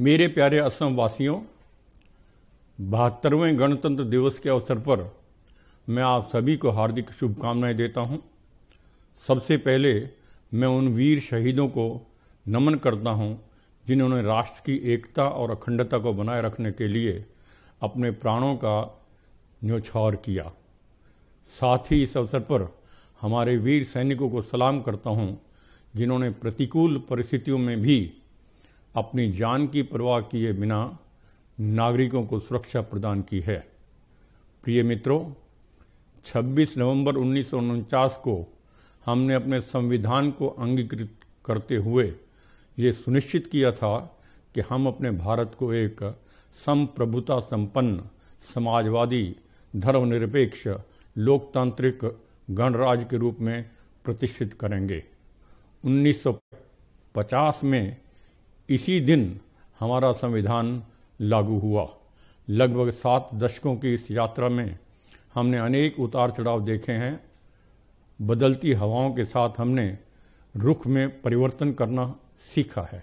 मेरे प्यारे असम वासियों बहत्तरवें गणतंत्र दिवस के अवसर पर मैं आप सभी को हार्दिक शुभकामनाएं देता हूं। सबसे पहले मैं उन वीर शहीदों को नमन करता हूं जिन्होंने राष्ट्र की एकता और अखंडता को बनाए रखने के लिए अपने प्राणों का न्योछावर किया साथ ही इस अवसर पर हमारे वीर सैनिकों को सलाम करता हूं, जिन्होंने प्रतिकूल परिस्थितियों में भी अपनी जान की परवाह किए बिना नागरिकों को सुरक्षा प्रदान की है प्रिय मित्रों 26 नवंबर उन्नीस को हमने अपने संविधान को अंगीकृत करते हुए ये सुनिश्चित किया था कि हम अपने भारत को एक संप्रभुता संपन्न समाजवादी धर्मनिरपेक्ष लोकतांत्रिक गणराज्य के रूप में प्रतिष्ठित करेंगे 1950 में इसी दिन हमारा संविधान लागू हुआ लगभग सात दशकों की इस यात्रा में हमने अनेक उतार चढ़ाव देखे हैं बदलती हवाओं के साथ हमने रुख में परिवर्तन करना सीखा है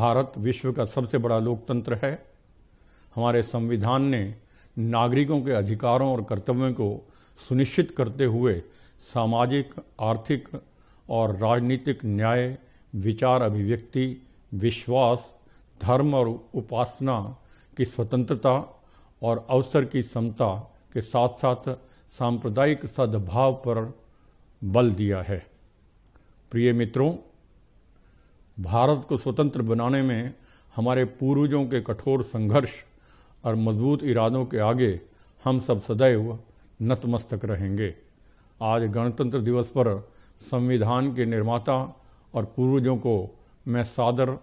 भारत विश्व का सबसे बड़ा लोकतंत्र है हमारे संविधान ने नागरिकों के अधिकारों और कर्तव्यों को सुनिश्चित करते हुए सामाजिक आर्थिक और राजनीतिक न्याय विचार अभिव्यक्ति विश्वास धर्म और उपासना की स्वतंत्रता और अवसर की समता के साथ साथ सांप्रदायिक सद्भाव पर बल दिया है प्रिय मित्रों भारत को स्वतंत्र बनाने में हमारे पूर्वजों के कठोर संघर्ष और मजबूत इरादों के आगे हम सब सदैव नतमस्तक रहेंगे आज गणतंत्र दिवस पर संविधान के निर्माता और पूर्वजों को मैं सादर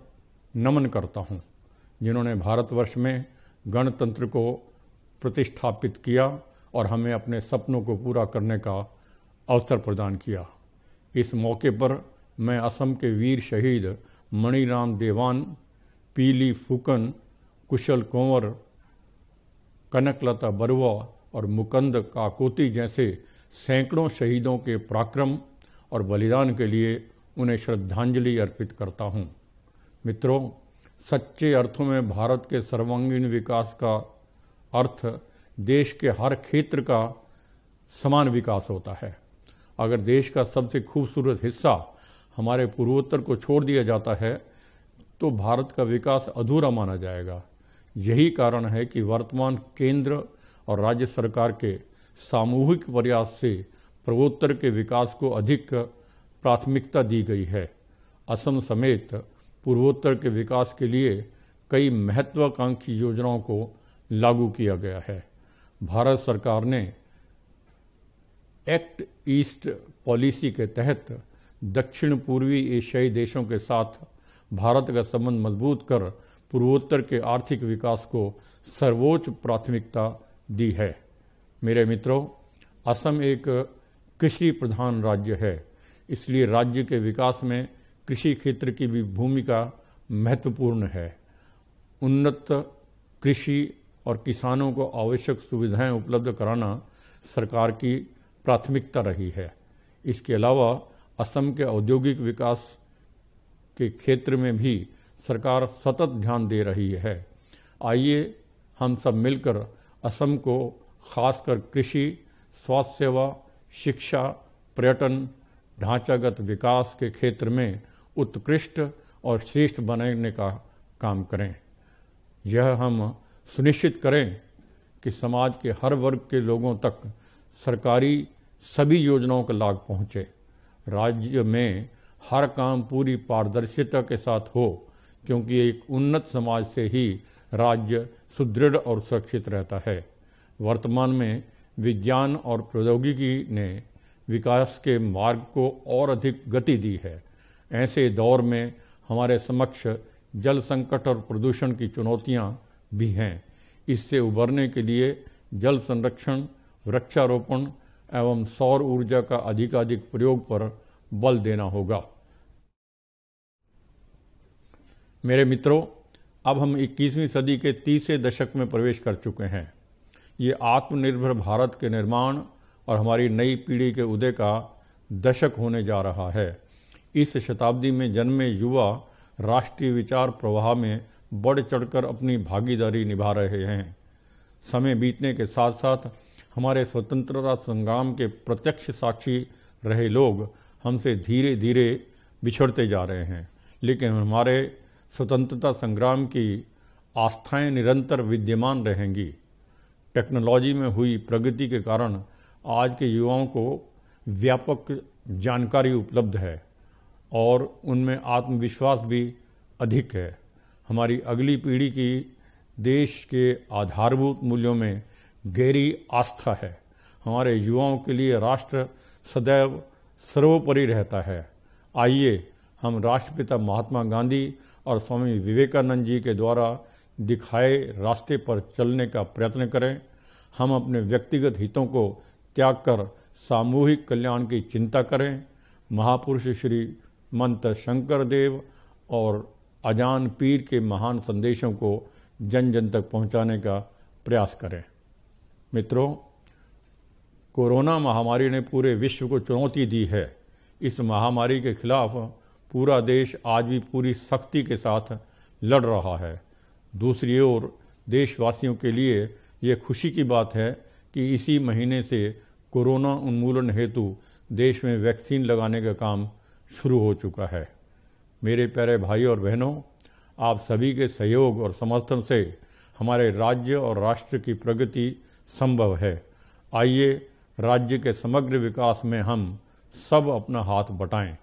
नमन करता हूँ जिन्होंने भारतवर्ष में गणतंत्र को प्रतिष्ठापित किया और हमें अपने सपनों को पूरा करने का अवसर प्रदान किया इस मौके पर मैं असम के वीर शहीद मणिराम देवान पीली फुकन कुशल कुंवर कनकलता बरुआ और मुकंद काकोती जैसे सैकड़ों शहीदों के पराक्रम और बलिदान के लिए उन्हें श्रद्धांजलि अर्पित करता हूँ मित्रों सच्चे अर्थों में भारत के सर्वांगीण विकास का अर्थ देश के हर क्षेत्र का समान विकास होता है अगर देश का सबसे खूबसूरत हिस्सा हमारे पूर्वोत्तर को छोड़ दिया जाता है तो भारत का विकास अधूरा माना जाएगा यही कारण है कि वर्तमान केंद्र और राज्य सरकार के सामूहिक प्रयास से पूर्वोत्तर के विकास को अधिक प्राथमिकता दी गई है असम समेत पूर्वोत्तर के विकास के लिए कई महत्वाकांक्षी योजनाओं को लागू किया गया है भारत सरकार ने एक्ट ईस्ट पॉलिसी के तहत दक्षिण पूर्वी एशियाई देशों के साथ भारत का संबंध मजबूत कर पूर्वोत्तर के आर्थिक विकास को सर्वोच्च प्राथमिकता दी है मेरे मित्रों असम एक कृषि प्रधान राज्य है इसलिए राज्य के विकास में कृषि क्षेत्र की भी भूमिका महत्वपूर्ण है उन्नत कृषि और किसानों को आवश्यक सुविधाएं उपलब्ध कराना सरकार की प्राथमिकता रही है इसके अलावा असम के औद्योगिक विकास के क्षेत्र में भी सरकार सतत ध्यान दे रही है आइए हम सब मिलकर असम को खासकर कृषि स्वास्थ्य सेवा शिक्षा पर्यटन ढांचागत विकास के क्षेत्र में उत्कृष्ट और श्रेष्ठ बनाने का काम करें यह हम सुनिश्चित करें कि समाज के हर वर्ग के लोगों तक सरकारी सभी योजनाओं का लाभ पहुंचे राज्य में हर काम पूरी पारदर्शिता के साथ हो क्योंकि एक उन्नत समाज से ही राज्य सुदृढ़ और सुरक्षित रहता है वर्तमान में विज्ञान और प्रौद्योगिकी ने विकास के मार्ग को और अधिक गति दी है ऐसे दौर में हमारे समक्ष जल संकट और प्रदूषण की चुनौतियाँ भी हैं इससे उभरने के लिए जल संरक्षण वृक्षारोपण एवं सौर ऊर्जा का अधिकाधिक प्रयोग पर बल देना होगा मेरे मित्रों अब हम 21वीं सदी के तीसरे दशक में प्रवेश कर चुके हैं ये आत्मनिर्भर भारत के निर्माण और हमारी नई पीढ़ी के उदय का दशक होने जा रहा है इस शताब्दी में जन्मे युवा राष्ट्रीय विचार प्रवाह में बढ़ चढ़कर अपनी भागीदारी निभा रहे हैं समय बीतने के साथ साथ हमारे स्वतंत्रता संग्राम के प्रत्यक्ष साक्षी रहे लोग हमसे धीरे धीरे बिछड़ते जा रहे हैं लेकिन हमारे स्वतंत्रता संग्राम की आस्थाएं निरंतर विद्यमान रहेंगी टेक्नोलॉजी में हुई प्रगति के कारण आज के युवाओं को व्यापक जानकारी उपलब्ध है और उनमें आत्मविश्वास भी अधिक है हमारी अगली पीढ़ी की देश के आधारभूत मूल्यों में गहरी आस्था है हमारे युवाओं के लिए राष्ट्र सदैव सर्वोपरि रहता है आइए हम राष्ट्रपिता महात्मा गांधी और स्वामी विवेकानंद जी के द्वारा दिखाए रास्ते पर चलने का प्रयत्न करें हम अपने व्यक्तिगत हितों को त्याग कर सामूहिक कल्याण की चिंता करें महापुरुष श्री मंत शंकर देव और अजान पीर के महान संदेशों को जन जन तक पहुंचाने का प्रयास करें मित्रों कोरोना महामारी ने पूरे विश्व को चुनौती दी है इस महामारी के खिलाफ पूरा देश आज भी पूरी सख्ती के साथ लड़ रहा है दूसरी ओर देशवासियों के लिए ये खुशी की बात है कि इसी महीने से कोरोना उन्मूलन हेतु देश में वैक्सीन लगाने का काम शुरू हो चुका है मेरे प्यारे भाई और बहनों आप सभी के सहयोग और समर्थन से हमारे राज्य और राष्ट्र की प्रगति संभव है आइए राज्य के समग्र विकास में हम सब अपना हाथ बटाएं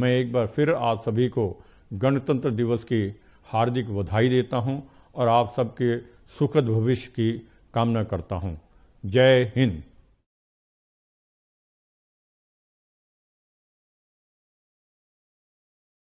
मैं एक बार फिर आप सभी को गणतंत्र दिवस की हार्दिक बधाई देता हूं और आप सबके सुखद भविष्य की कामना करता हूं जय हिंद